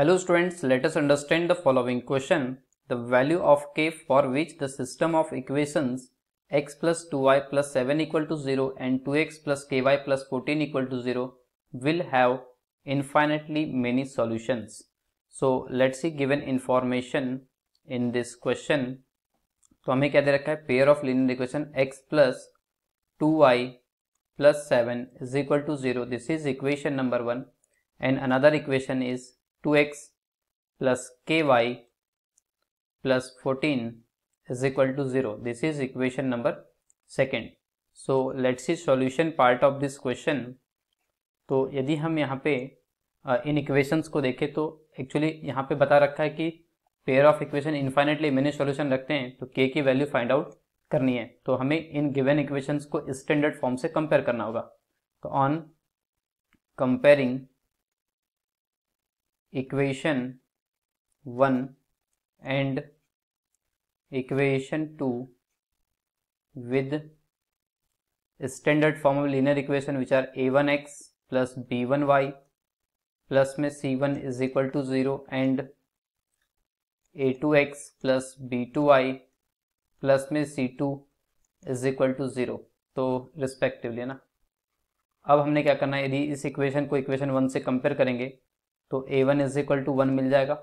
Hello students, let us understand the following question. The value of k for which the system of equations x plus 2y plus 7 equal to 0 and 2x plus ky plus 14 equal to 0 will have infinitely many solutions. So let's see given information in this question. तो हमें क्या दे रखा है pair of x plus 2y plus 7 is equal to 0. This is equation number one. And another equation is two x plus k y plus fourteen is equal to zero this is equation number second so let's is solution part of this question तो यदि हम यहाँ पे uh, इन equations को देखें तो actually यहाँ पे बता रखा है कि पेयर ऑफ इक्वेशन इन्फाइनेटली मैंने सॉल्यूशन रखते हैं तो के की वैल्यू फाइंड आउट करनी है तो हमें इन गिवन इक्वेशंस को स्टैंडर्ड फॉर्म से कंपेयर करना होगा तो on comparing equation 1 and equation 2 with standard form of linear equation which are a1x plus b1y plus में c1 is equal to 0 and a2x plus b2y plus में c2 is equal to 0 तो respectively ना अब हमने क्या करना है यदि इस इक्वेशन को इक्वेशन वन से कंपेयर करेंगे तो a one is equal to one मिल जाएगा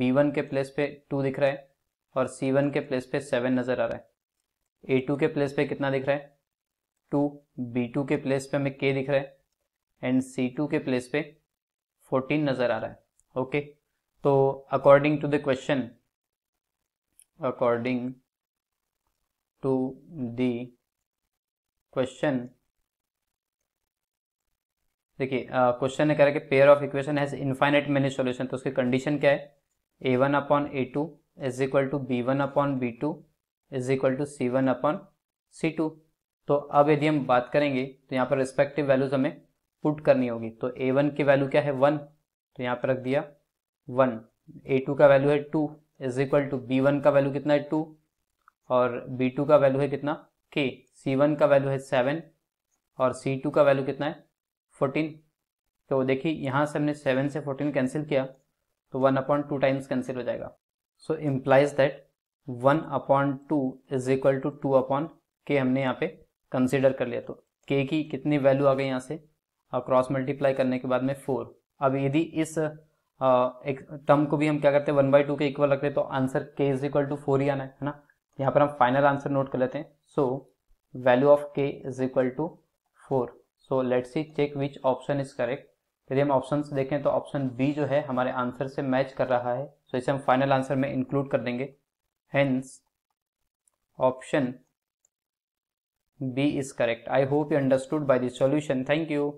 बी वन के प्लेस पे टू दिख रहा है और सी वन के प्लेस पे सेवन नज़र आ रहा है ए टू के प्लेस पे कितना दिख रहा है टू बी टू के प्लेस पे हमें के दिख रहा है एंड सी टू के प्लेस पे फोर्टीन नज़र आ रहा है ओके तो according to the question according to the question देखिए क्वेश्चन ने कह रहा है कि pair of equation has infinite many solution तो उसकी कंडीशन क्या है a one upon a two is equal to b one upon b two is equal to c one upon c two तो अब यदि हम बात करेंगे तो यहाँ पर रिस्पेक्टिव वैल्यूज हमें पुट करनी होगी तो ए वन की वैल्यू क्या है वन तो यहाँ पर रख दिया वन ए टू का वैल्यू है two is equal to b one का वैल्यू कितना है टू और बी टू का वैल्यू है कितना के सी वन का वैल्यू है सेवन और सी टू का वैल्यू कितना है फोर्टीन तो देखिए यहाँ से हमने सेवन से फोर्टीन कैंसिल किया तो one upon two times cancel हो जाएगा so implies that one upon two is equal to two upon k हमने यहाँ पे कंसिडर कर लिया तो के की कितनी वैल्यू आ गई यहाँ से और क्रॉस मल्टीप्लाई करने के बाद में फोर अब यदि इस आ, एक टर्म को भी हम क्या करते हैं वन बाई टू के इक्वल रखते हैं तो answer k is equal to four ही आना है ना यहाँ पर हम फाइनल आंसर नोट कर लेते हैं so value of k is equal to four so let see check which option is correct यदि हम ऑप्शन देखें तो ऑप्शन बी जो है हमारे आंसर से मैच कर रहा है सो so इसे हम फाइनल आंसर में इंक्लूड कर देंगे hence option B is correct I hope you understood by this solution thank you